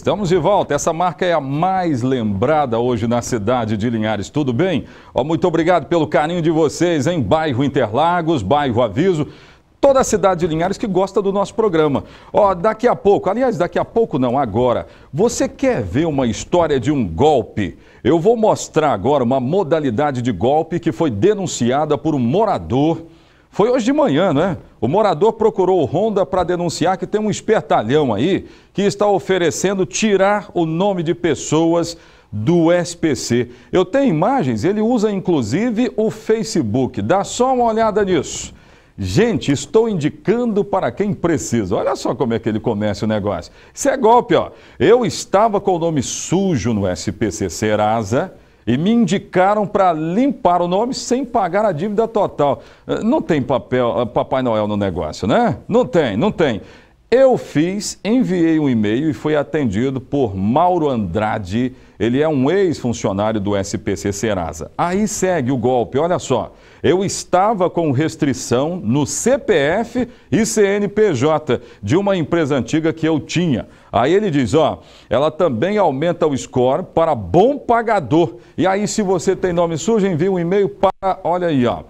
Estamos de volta. Essa marca é a mais lembrada hoje na cidade de Linhares. Tudo bem? Oh, muito obrigado pelo carinho de vocês, em Bairro Interlagos, bairro Aviso toda a cidade de Linhares que gosta do nosso programa. Ó, oh, daqui a pouco, aliás, daqui a pouco não, agora. Você quer ver uma história de um golpe? Eu vou mostrar agora uma modalidade de golpe que foi denunciada por um morador foi hoje de manhã, né? O morador procurou o Honda para denunciar que tem um espertalhão aí que está oferecendo tirar o nome de pessoas do SPC. Eu tenho imagens, ele usa inclusive o Facebook. Dá só uma olhada nisso. Gente, estou indicando para quem precisa. Olha só como é que ele começa o negócio. Isso é golpe, ó. Eu estava com o nome sujo no SPC Serasa e me indicaram para limpar o nome sem pagar a dívida total. Eh, não tem papel, eh, Papai Noel no negócio, né? Não tem, não tem. Eu fiz, enviei um e-mail e foi atendido por Mauro Andrade. Ele é um ex-funcionário do SPC Serasa. Aí segue o golpe, olha só eu estava com restrição no CPF e CNPJ de uma empresa antiga que eu tinha. Aí ele diz, ó, ela também aumenta o score para bom pagador. E aí, se você tem nome sujo, envia um e-mail para, olha aí, ó,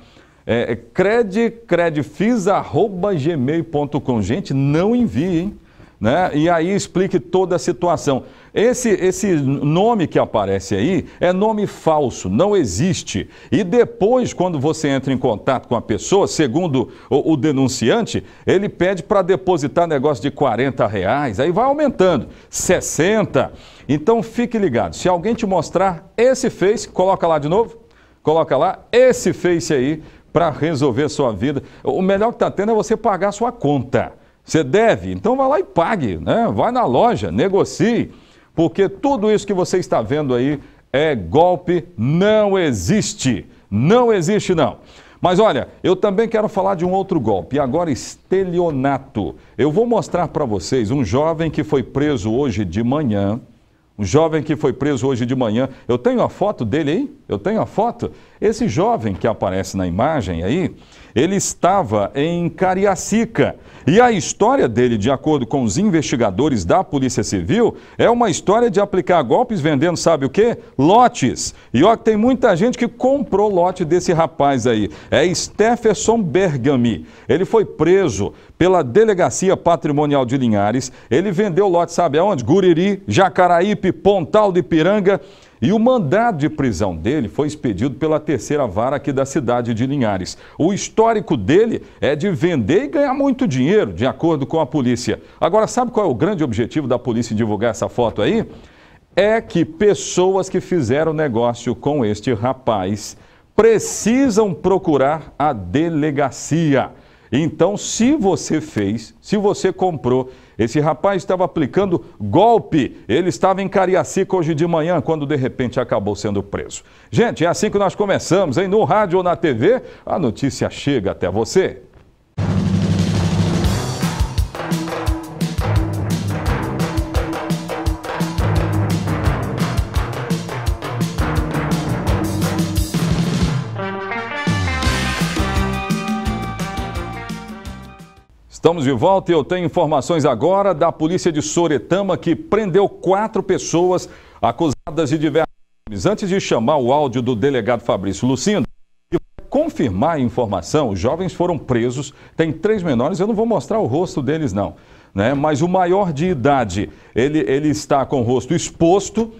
é, é credcredfis.gmail.com. Gente, não envie, hein? né? E aí explique toda a situação. Esse, esse nome que aparece aí é nome falso, não existe. E depois, quando você entra em contato com a pessoa, segundo o, o denunciante, ele pede para depositar negócio de 40 reais, aí vai aumentando, 60. Então fique ligado. Se alguém te mostrar esse Face, coloca lá de novo, coloca lá esse Face aí para resolver sua vida. O melhor que está tendo é você pagar sua conta. Você deve, então vá lá e pague, né? Vai na loja, negocie, porque tudo isso que você está vendo aí é golpe, não existe. Não existe não. Mas olha, eu também quero falar de um outro golpe, agora estelionato. Eu vou mostrar para vocês um jovem que foi preso hoje de manhã. Um jovem que foi preso hoje de manhã. Eu tenho a foto dele aí? Eu tenho a foto. Esse jovem que aparece na imagem aí, ele estava em Cariacica. E a história dele, de acordo com os investigadores da Polícia Civil, é uma história de aplicar golpes vendendo, sabe o quê? Lotes. E ó, tem muita gente que comprou lote desse rapaz aí. É Stefferson Bergami. Ele foi preso pela Delegacia Patrimonial de Linhares. Ele vendeu lote, sabe aonde? Guriri, Jacaraípe, Pontal de Piranga. E o mandado de prisão dele foi expedido pela terceira vara aqui da cidade de Linhares. O histórico dele é de vender e ganhar muito dinheiro, de acordo com a polícia. Agora, sabe qual é o grande objetivo da polícia em divulgar essa foto aí? É que pessoas que fizeram negócio com este rapaz precisam procurar a delegacia. Então, se você fez, se você comprou, esse rapaz estava aplicando golpe. Ele estava em Cariacica hoje de manhã, quando de repente acabou sendo preso. Gente, é assim que nós começamos, hein? No rádio ou na TV, a notícia chega até você. Estamos de volta e eu tenho informações agora da polícia de Soretama que prendeu quatro pessoas acusadas de diversos crimes. Antes de chamar o áudio do delegado Fabrício Lucindo, que vai confirmar a informação, os jovens foram presos, tem três menores, eu não vou mostrar o rosto deles não, né? mas o maior de idade, ele, ele está com o rosto exposto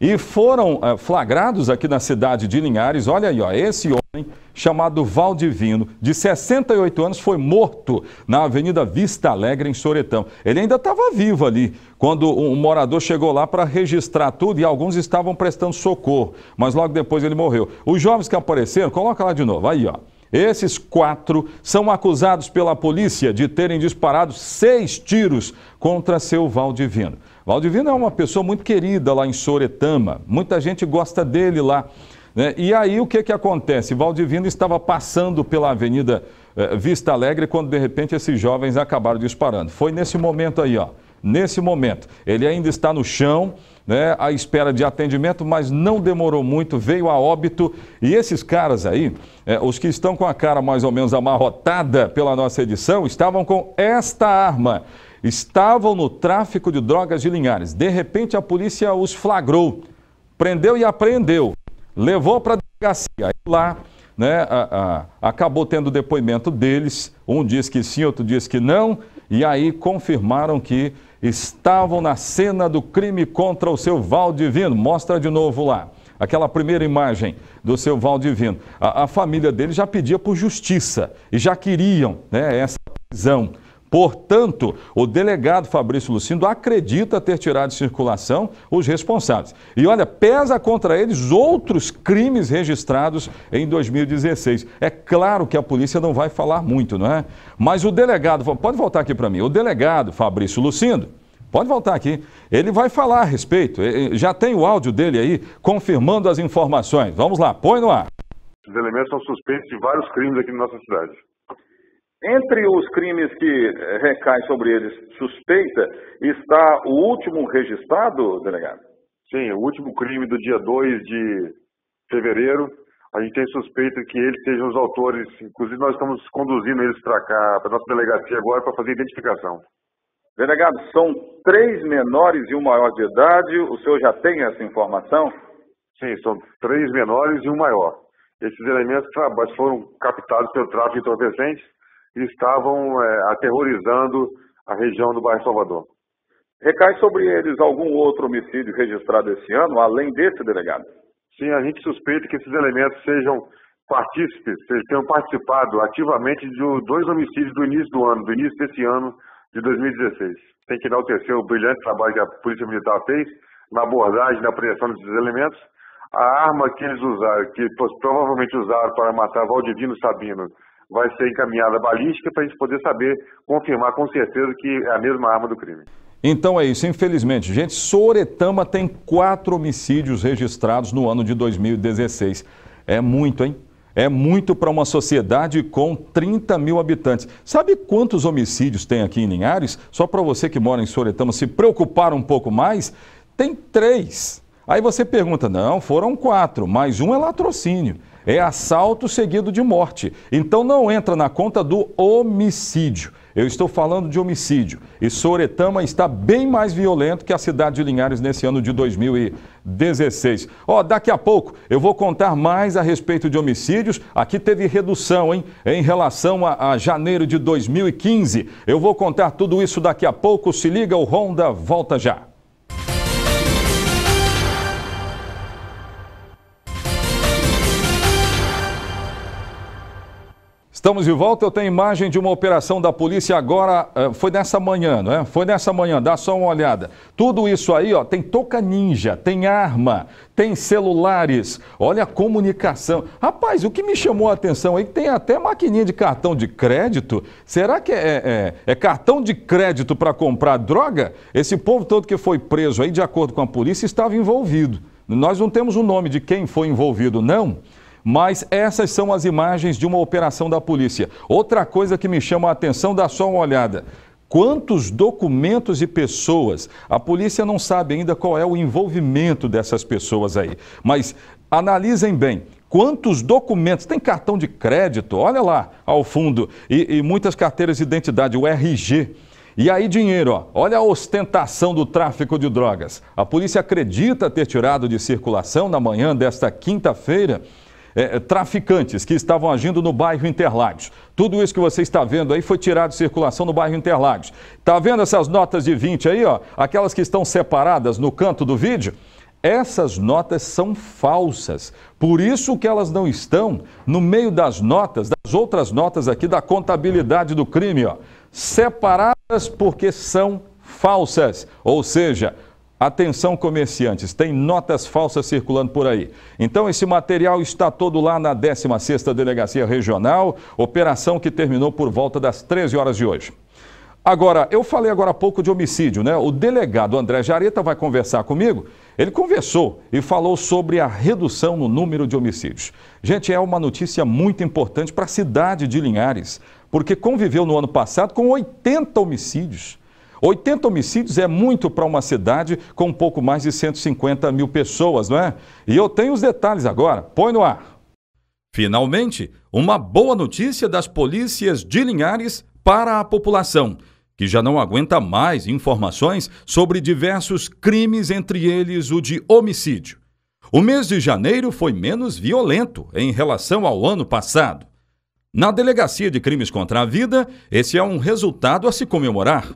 e foram eh, flagrados aqui na cidade de Linhares. Olha aí, ó, esse homem chamado Valdivino, de 68 anos, foi morto na Avenida Vista Alegre, em Soretão. Ele ainda estava vivo ali quando um morador chegou lá para registrar tudo e alguns estavam prestando socorro, mas logo depois ele morreu. Os jovens que apareceram, coloca lá de novo, aí ó. Esses quatro são acusados pela polícia de terem disparado seis tiros contra seu Valdivino. Valdivino é uma pessoa muito querida lá em Soretama, muita gente gosta dele lá. Né? E aí o que, que acontece? Valdivino estava passando pela Avenida eh, Vista Alegre quando de repente esses jovens acabaram disparando. Foi nesse momento aí, ó. Nesse momento, ele ainda está no chão, né, à espera de atendimento, mas não demorou muito, veio a óbito. E esses caras aí, eh, os que estão com a cara mais ou menos amarrotada pela nossa edição, estavam com esta arma estavam no tráfico de drogas de Linhares. De repente, a polícia os flagrou, prendeu e apreendeu levou para a delegacia. Aí lá, né, a, a, acabou tendo depoimento deles. Um diz que sim, outro diz que não. E aí confirmaram que estavam na cena do crime contra o seu Valdivino. Mostra de novo lá. Aquela primeira imagem do seu Valdivino. A, a família dele já pedia por justiça e já queriam né, essa prisão. Portanto, o delegado Fabrício Lucindo acredita ter tirado de circulação os responsáveis. E olha, pesa contra eles outros crimes registrados em 2016. É claro que a polícia não vai falar muito, não é? Mas o delegado, pode voltar aqui para mim, o delegado Fabrício Lucindo, pode voltar aqui, ele vai falar a respeito. Já tem o áudio dele aí confirmando as informações. Vamos lá, põe no ar. Os elementos são suspeitos de vários crimes aqui na nossa cidade. Entre os crimes que eh, recai sobre eles suspeita está o último registrado, delegado? Sim, o último crime do dia 2 de fevereiro. A gente tem suspeita que eles sejam os autores. Inclusive, nós estamos conduzindo eles para cá, para a nossa delegacia agora, para fazer identificação. Delegado, são três menores e um maior de idade. O senhor já tem essa informação? Sim, são três menores e um maior. Esses elementos foram captados pelo tráfico de entorpecentes que estavam é, aterrorizando a região do bairro Salvador. Recai sobre eles algum outro homicídio registrado esse ano, além desse delegado? Sim, a gente suspeita que esses elementos sejam partícipes, sejam, tenham participado ativamente de dois homicídios do início do ano, do início desse ano de 2016. Tem que enaltecer o brilhante trabalho que a Polícia Militar fez na abordagem, na apreensão desses elementos. A arma que eles usaram, que provavelmente usaram para matar Valdivino Sabino, vai ser encaminhada balística para a gente poder saber, confirmar com certeza que é a mesma arma do crime. Então é isso, infelizmente. Gente, Soretama tem quatro homicídios registrados no ano de 2016. É muito, hein? É muito para uma sociedade com 30 mil habitantes. Sabe quantos homicídios tem aqui em Linhares? Só para você que mora em Soretama se preocupar um pouco mais, tem três. Aí você pergunta, não, foram quatro, mais um é latrocínio é assalto seguido de morte. Então não entra na conta do homicídio. Eu estou falando de homicídio. E Soretama está bem mais violento que a cidade de Linhares nesse ano de 2016. Ó, oh, daqui a pouco eu vou contar mais a respeito de homicídios. Aqui teve redução, hein? Em relação a, a janeiro de 2015. Eu vou contar tudo isso daqui a pouco. Se liga, o Honda volta já. Estamos de volta, eu tenho imagem de uma operação da polícia agora, eh, foi nessa manhã, não é? Foi nessa manhã, dá só uma olhada. Tudo isso aí, ó, tem toca ninja, tem arma, tem celulares, olha a comunicação. Rapaz, o que me chamou a atenção aí, tem até maquininha de cartão de crédito. Será que é, é, é cartão de crédito para comprar droga? Esse povo todo que foi preso aí, de acordo com a polícia, estava envolvido. Nós não temos o nome de quem foi envolvido, não. Mas essas são as imagens de uma operação da polícia. Outra coisa que me chama a atenção, dá só uma olhada. Quantos documentos e pessoas? A polícia não sabe ainda qual é o envolvimento dessas pessoas aí. Mas analisem bem. Quantos documentos? Tem cartão de crédito, olha lá ao fundo, e, e muitas carteiras de identidade, o RG. E aí, dinheiro, ó. olha a ostentação do tráfico de drogas. A polícia acredita ter tirado de circulação na manhã desta quinta-feira é, é, traficantes que estavam agindo no bairro Interlagos. Tudo isso que você está vendo aí foi tirado de circulação no bairro Interlagos. Está vendo essas notas de 20 aí, ó? Aquelas que estão separadas no canto do vídeo? Essas notas são falsas, por isso que elas não estão no meio das notas, das outras notas aqui da contabilidade do crime, ó, separadas porque são falsas, ou seja, Atenção comerciantes, tem notas falsas circulando por aí. Então esse material está todo lá na 16ª Delegacia Regional, operação que terminou por volta das 13 horas de hoje. Agora, eu falei agora há pouco de homicídio, né? O delegado André Jareta vai conversar comigo. Ele conversou e falou sobre a redução no número de homicídios. Gente, é uma notícia muito importante para a cidade de Linhares, porque conviveu no ano passado com 80 homicídios. 80 homicídios é muito para uma cidade com um pouco mais de 150 mil pessoas, não é? E eu tenho os detalhes agora. Põe no ar. Finalmente, uma boa notícia das polícias de Linhares para a população, que já não aguenta mais informações sobre diversos crimes, entre eles o de homicídio. O mês de janeiro foi menos violento em relação ao ano passado. Na Delegacia de Crimes contra a Vida, esse é um resultado a se comemorar.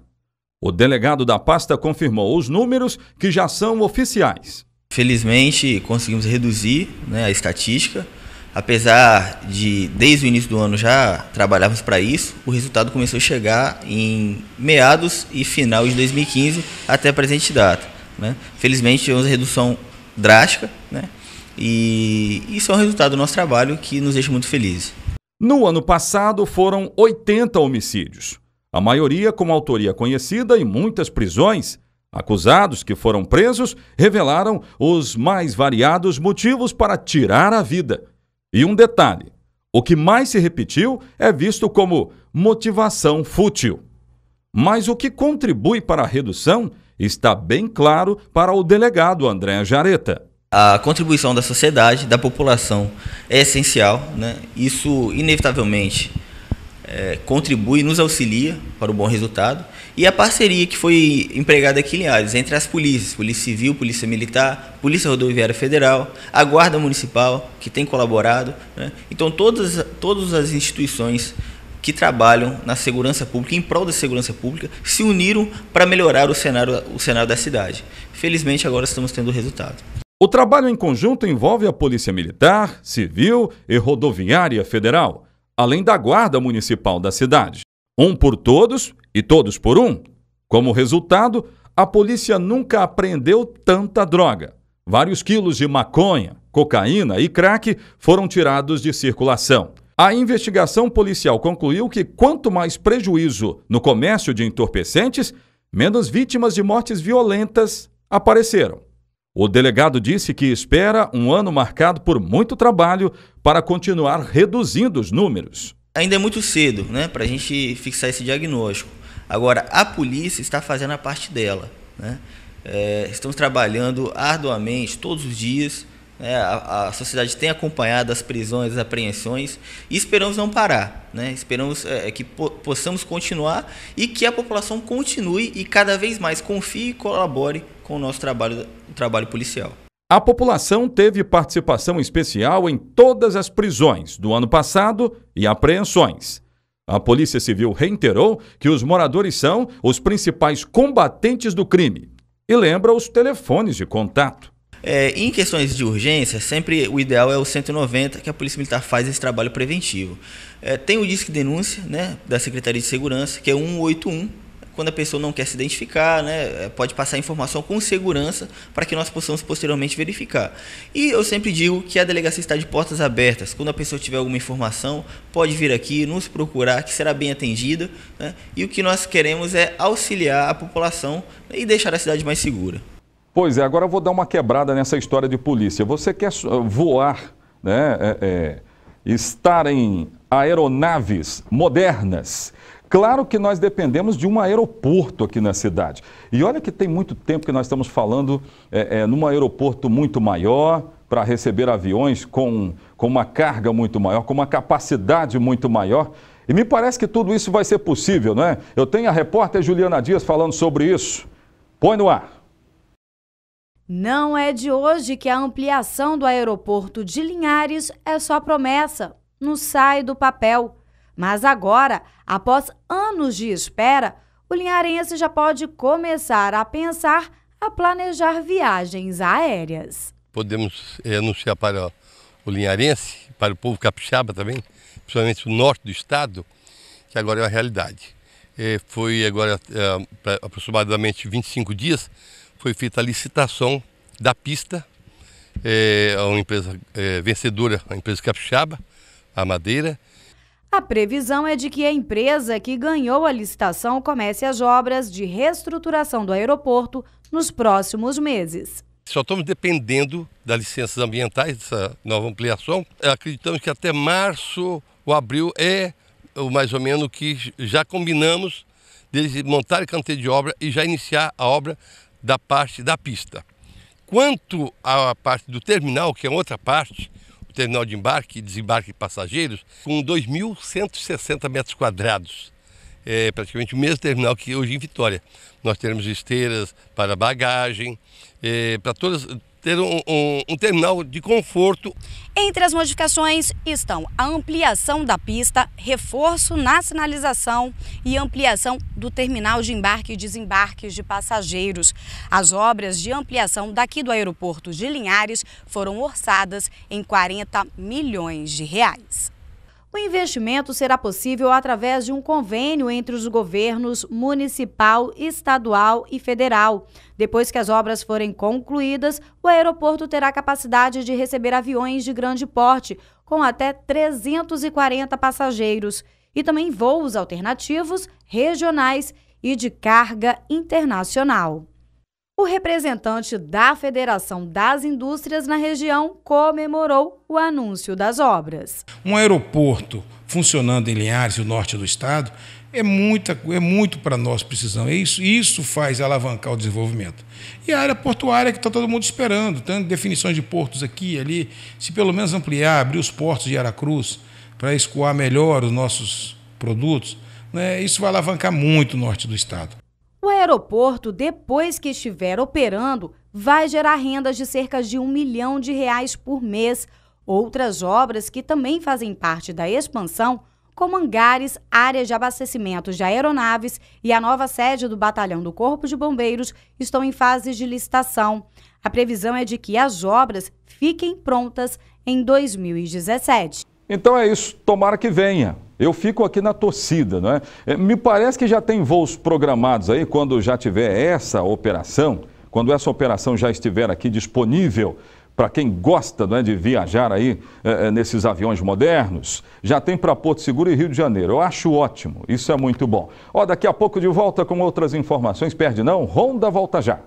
O delegado da pasta confirmou os números que já são oficiais. Felizmente conseguimos reduzir né, a estatística. Apesar de, desde o início do ano já trabalharmos para isso, o resultado começou a chegar em meados e final de 2015 até a presente data. Né? Felizmente tivemos redução drástica né? e isso é um resultado do nosso trabalho que nos deixa muito felizes. No ano passado foram 80 homicídios a maioria com autoria conhecida e muitas prisões. Acusados que foram presos revelaram os mais variados motivos para tirar a vida. E um detalhe: o que mais se repetiu é visto como motivação fútil. Mas o que contribui para a redução está bem claro para o delegado André Jareta. A contribuição da sociedade, da população, é essencial. Né? Isso, inevitavelmente, é, contribui, nos auxilia para o bom resultado. E a parceria que foi empregada aqui em Linhares, entre as polícias, Polícia Civil, Polícia Militar, Polícia Rodoviária Federal, a Guarda Municipal, que tem colaborado. Né? Então, todas, todas as instituições que trabalham na segurança pública, em prol da segurança pública, se uniram para melhorar o cenário, o cenário da cidade. Felizmente, agora estamos tendo resultado. O trabalho em conjunto envolve a Polícia Militar, Civil e Rodoviária Federal além da Guarda Municipal da cidade. Um por todos e todos por um. Como resultado, a polícia nunca apreendeu tanta droga. Vários quilos de maconha, cocaína e crack foram tirados de circulação. A investigação policial concluiu que quanto mais prejuízo no comércio de entorpecentes, menos vítimas de mortes violentas apareceram. O delegado disse que espera um ano marcado por muito trabalho para continuar reduzindo os números. Ainda é muito cedo né, para a gente fixar esse diagnóstico. Agora, a polícia está fazendo a parte dela. Né? É, estamos trabalhando arduamente todos os dias. Né? A, a, sociedade tem acompanhado as prisões, as apreensões e esperamos não parar. Né? Esperamos é, é que po possamos continuar e que a população continue e cada vez mais confie e colabore com o nosso trabalho, trabalho policial. A população teve participação especial em todas as prisões do ano passado e apreensões. A Polícia Civil reiterou que os moradores são os principais combatentes do crime e lembra os telefones de contato. É, em questões de urgência, sempre o ideal é o 190, que a Polícia Militar faz esse trabalho preventivo. É, tem o Disque Denúncia, né, da Secretaria de Segurança, que é 181, quando a pessoa não quer se identificar, né, eh, pode passar informação com segurança para que nós possamos posteriormente verificar. E eu sempre digo que a delegacia está de portas abertas. Quando a pessoa tiver alguma informação, pode vir aqui, nos procurar, que será bem atendida. Né? E o que nós queremos é auxiliar a população e deixar a cidade mais segura. Pois é, agora eu vou dar uma quebrada nessa história de polícia. Você quer eh, voar, né, é, é, estar em aeronaves modernas Claro que nós dependemos de um aeroporto aqui na cidade. E olha que tem muito tempo que nós estamos falando é, é, num aeroporto muito maior, para receber aviões com, com uma carga muito maior, com uma capacidade muito maior. E me parece que tudo isso vai ser possível, não é? Eu tenho a repórter Juliana Dias falando sobre isso. Põe no ar. Não é de hoje que a ampliação do aeroporto de Linhares é só promessa, não sai do papel. Mas agora, após anos de espera, o linharense já pode começar a pensar a planejar viagens aéreas. Podemos é, anunciar para o linharense, para o povo capixaba também, principalmente o norte do estado, que agora é uma realidade. É, foi agora é, aproximadamente 25 dias, foi feita a licitação da pista é, a uma empresa é, vencedora, a empresa capixaba, a Madeira, a previsão é de que a empresa que ganhou a licitação comece as obras de reestruturação do aeroporto nos próximos meses. Só estamos dependendo das licenças ambientais, dessa nova ampliação. Acreditamos que até março ou abril é mais ou menos o que já combinamos deles montar o canteiro de obra e já iniciar a obra da parte da pista. Quanto à parte do terminal, que é outra parte, terminal de embarque e desembarque de passageiros, com 2.160 metros quadrados. É praticamente o mesmo terminal que hoje em Vitória. Nós teremos esteiras para bagagem, é, para todas, ter um, um, um, terminal de conforto. Entre as modificações estão a ampliação da pista, reforço na sinalização e ampliação do terminal de embarque e desembarque de passageiros. As obras de ampliação daqui do aeroporto de Linhares foram orçadas em 40 milhões de reais. O investimento será possível através de um convênio entre os governos municipal, estadual e federal. Depois que as obras forem concluídas, o aeroporto terá capacidade de receber aviões de grande porte, com até 340 passageiros, e também voos alternativos, regionais e de carga internacional. O representante da Federação das Indústrias na região comemorou o anúncio das obras. Um aeroporto funcionando em Linhares, o norte do estado, é, muita, é muito para nós precisão. É isso, isso faz alavancar o desenvolvimento. E a área portuária que está todo mundo esperando, tanto definições de portos aqui e ali, se pelo menos ampliar, abrir os portos de Aracruz para escoar melhor os nossos produtos, né, isso vai alavancar muito o norte do estado. O aeroporto, depois que estiver operando, vai gerar rendas de cerca de um milhão de reais por mês. Outras obras que também fazem parte da expansão, como hangares, áreas de abastecimento de aeronaves e a nova sede do Batalhão do Corpo de Bombeiros, estão em fase de licitação. A previsão é de que as obras fiquem prontas em 2017. Então é isso, tomara que venha. Eu fico aqui na torcida, não é? é? Me parece que já tem voos programados aí quando já tiver essa operação, quando essa operação já estiver aqui disponível para quem gosta não é, de viajar aí é, é nesses aviões modernos, já tem para Porto Seguro e Rio de Janeiro. Eu acho ótimo, isso é muito bom. Ó, daqui a pouco de volta com outras informações, perde não? Ronda volta já.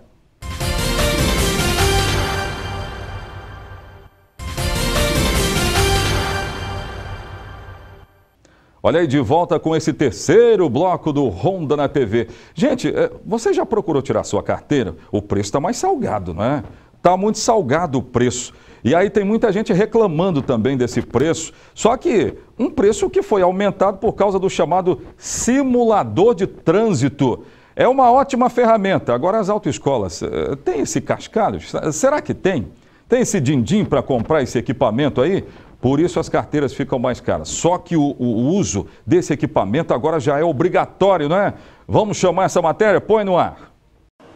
Olha aí, de volta com esse terceiro bloco do Honda na TV. Gente, eh, você já procurou tirar sua carteira? O preço está mais salgado, não é? Está muito salgado o preço. E aí tem muita gente reclamando também desse preço, só que um preço que foi aumentado por causa do chamado simulador de trânsito. É uma ótima ferramenta. Agora as autoescolas, eh, têm esse cascalho? Será que tem? Tem esse din-din para comprar esse equipamento aí? Por isso as carteiras ficam mais caras. Só que o, o uso desse equipamento agora já é obrigatório, não é? Vamos chamar essa matéria? Põe no ar.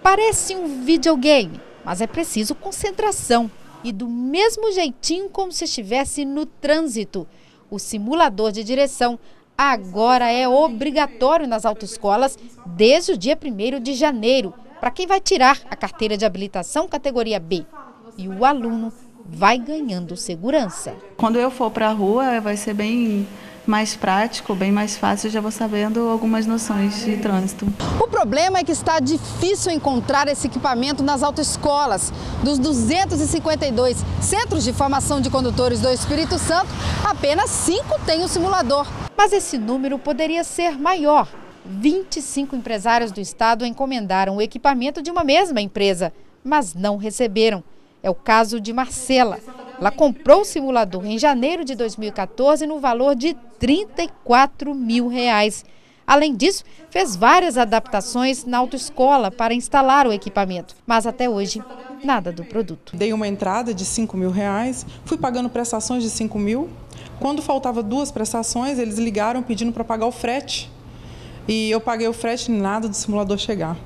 Parece um videogame, mas é preciso concentração e do mesmo jeitinho como se estivesse no trânsito. O simulador de direção agora é obrigatório nas autoescolas desde o dia 1 de janeiro para quem vai tirar a carteira de habilitação categoria B. E o aluno vai ganhando segurança. Quando eu for para a rua, vai ser bem mais prático, bem mais fácil, já vou sabendo algumas noções de trânsito. O problema é que está difícil encontrar esse equipamento nas autoescolas. Dos 252 centros de formação de condutores do Espírito Santo, apenas 5 têm o simulador. Mas esse número poderia ser maior. 25 empresários do estado encomendaram o equipamento de uma mesma empresa, mas não receberam. É o caso de Marcela. Ela comprou o simulador em janeiro de 2014 no valor de 34 mil reais. Além disso, fez várias adaptações na autoescola para instalar o equipamento, mas até hoje nada do produto. Dei uma entrada de 5 mil reais, fui pagando prestações de 5 mil. Quando faltava duas prestações, eles ligaram pedindo para pagar o frete. E eu paguei o frete nada do simulador chegar.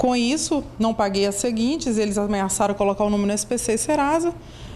Com isso, não paguei as seguintes, eles ameaçaram colocar o número no SPC e Serasa.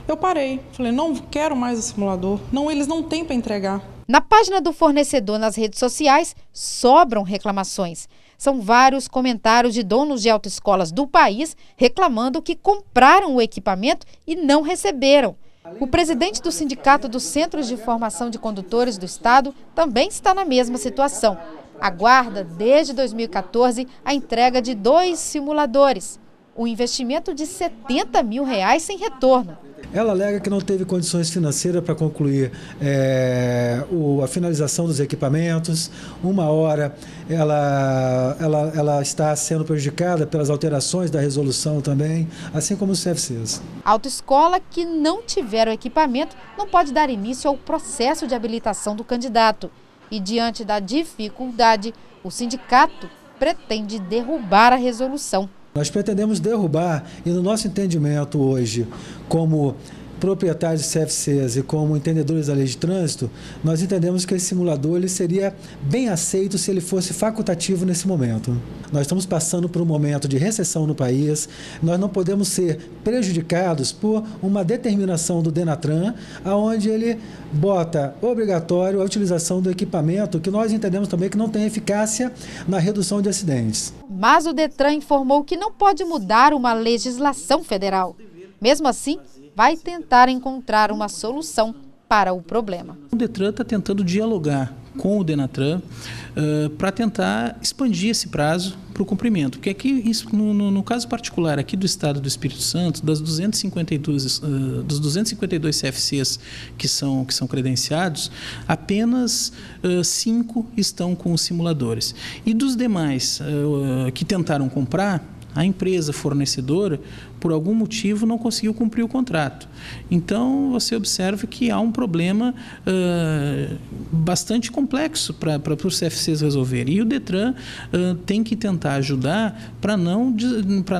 Eu parei, falei, não quero mais o simulador. Não, eles não têm para entregar. Na página do fornecedor nas redes sociais, sobram reclamações. São vários comentários de donos de autoescolas do país reclamando que compraram o equipamento e não receberam. O presidente do Sindicato dos Centros de Formação de Condutores do Estado também está na mesma situação aguarda desde 2014 a entrega de dois simuladores. Um investimento de 70 mil reais sem retorno. Ela alega que não teve condições financeiras para concluir é, o, a finalização dos equipamentos. Uma hora ela, ela, ela está sendo prejudicada pelas alterações da resolução também, assim como os CFCs. Autoescola que não tiver o equipamento não pode dar início ao processo de habilitação do candidato e, diante da dificuldade, o sindicato pretende derrubar a resolução. Nós pretendemos derrubar, e no nosso entendimento hoje, como proprietários de CFCs e como entendedores da lei de trânsito, nós entendemos que esse simulador ele seria bem aceito se ele fosse facultativo nesse momento. Nós estamos passando por um momento de recessão no país, nós não podemos ser prejudicados por uma determinação do Denatran, aonde ele bota obrigatório a utilização do equipamento que nós entendemos também que não tem eficácia na redução de acidentes. Mas o Detran informou que não pode mudar uma legislação federal. Mesmo assim, vai tentar encontrar uma solução para o problema. O Detran está tentando dialogar com o Denatran uh, para tentar expandir esse prazo para o cumprimento. Porque aqui, no, no, no, caso particular aqui do Estado do Espírito Santo, das 252, uh, dos 252 CFCs que são, que são credenciados, apenas uh, cinco estão com os simuladores. E dos demais que tentaram comprar, a empresa fornecedora, por algum motivo, não conseguiu cumprir o contrato. Então, você observa que há um problema uh, bastante complexo para os CFCs resolver E o Detran uh, tem que tentar ajudar para não,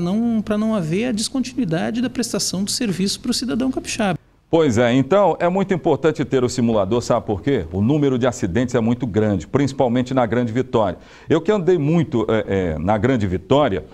não, não haver a descontinuidade da prestação do serviço para o cidadão capixaba. Pois é, então é muito importante ter o simulador, sabe por quê? O número de acidentes é muito grande, principalmente na Grande Vitória. Eu que andei muito é, é, na Grande Vitória,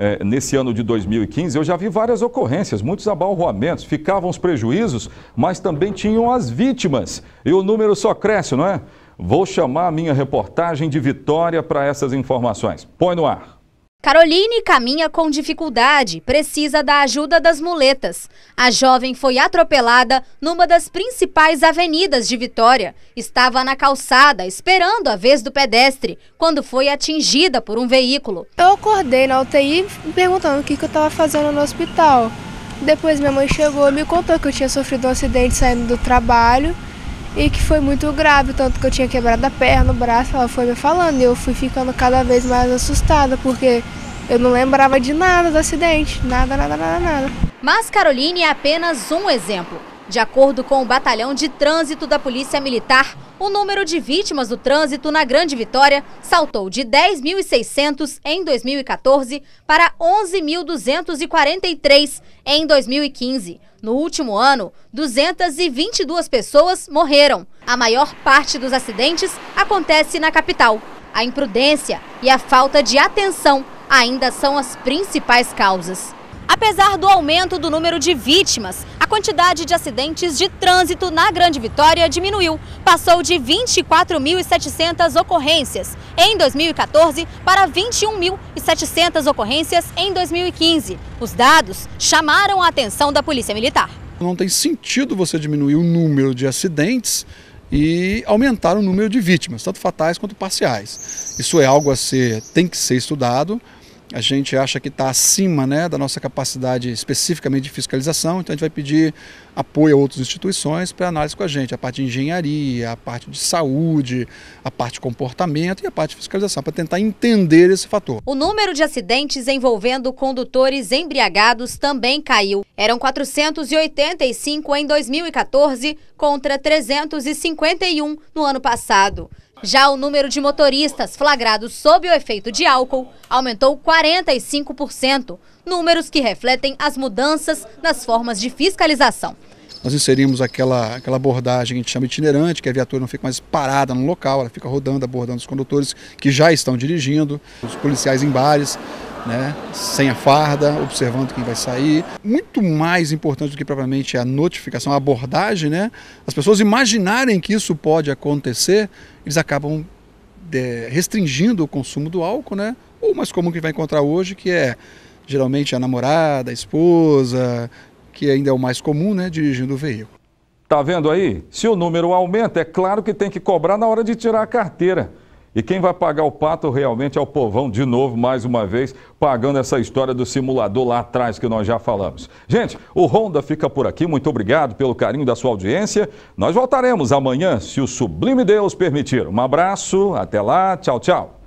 é, nesse ano de 2015, eu já vi várias ocorrências, muitos abalroamentos, ficavam os prejuízos, mas também tinham as vítimas. E o número só cresce, não é? Vou chamar a minha reportagem de Vitória para essas informações. Põe no ar. Caroline caminha com dificuldade, precisa da ajuda das muletas. A jovem foi atropelada numa das principais avenidas de Vitória. Estava na calçada, esperando a vez do pedestre, quando foi atingida por um veículo. Eu acordei na UTI perguntando o que, que eu estava fazendo no hospital. Depois minha mãe chegou e me contou que eu tinha sofrido um acidente saindo do trabalho e que foi muito grave, tanto que eu tinha quebrado a perna, o braço, ela foi me falando, e eu fui ficando cada vez mais assustada, porque eu não lembrava de nada do acidente, nada, nada, nada, nada. Mas Caroline é apenas um exemplo. De acordo com o Batalhão de Trânsito da Polícia Militar, o número de vítimas do trânsito na Grande Vitória saltou de 10.600 em 2014 para 11.243 em 2015. No último ano, 222 pessoas morreram. A maior parte dos acidentes acontece na capital. A imprudência e a falta de atenção ainda são as principais causas. Apesar do aumento do número de vítimas, a quantidade de acidentes de trânsito na Grande Vitória diminuiu. Passou de 24.700 ocorrências em 2014 para 21.700 ocorrências em 2015. Os dados chamaram a atenção da Polícia Militar. Não tem sentido você diminuir o número de acidentes e aumentar o número de vítimas, tanto fatais quanto parciais. Isso é algo a ser, tem que ser estudado a gente acha que está acima né, da nossa capacidade especificamente de fiscalização, então a gente vai pedir apoio a outras instituições para análise com a gente, a parte de engenharia, a parte de saúde, a parte de comportamento e a parte de fiscalização, para tentar entender esse fator. O número de acidentes envolvendo condutores embriagados também caiu. Eram 485 em 2014 contra 351 no ano passado. Já o número de motoristas flagrados sob o efeito de álcool aumentou 45%, números que refletem as mudanças nas formas de fiscalização nós inserimos aquela, aquela abordagem que a gente chama itinerante, que a viatura não fica mais parada no local, ela fica rodando, abordando os condutores que já estão dirigindo, os policiais em bares, né, sem a farda, observando quem vai sair. Muito mais importante do que propriamente a notificação, a abordagem, né, as pessoas imaginarem que isso pode acontecer, eles acabam de, é, restringindo o consumo do álcool, né, ou mais comum que vai encontrar hoje, que é geralmente a namorada, a esposa, que ainda é o mais comum, né, dirigindo o veículo. Tá vendo aí? Se o número aumenta, é claro que tem que cobrar na hora de tirar a carteira. E quem vai pagar o pato realmente é o povão, de novo, mais uma vez, pagando essa história do simulador lá atrás que nós já falamos. Gente, o Honda fica por aqui. Muito obrigado pelo carinho da sua audiência. Nós voltaremos amanhã, se o sublime Deus permitir. Um abraço, até lá, tchau, tchau.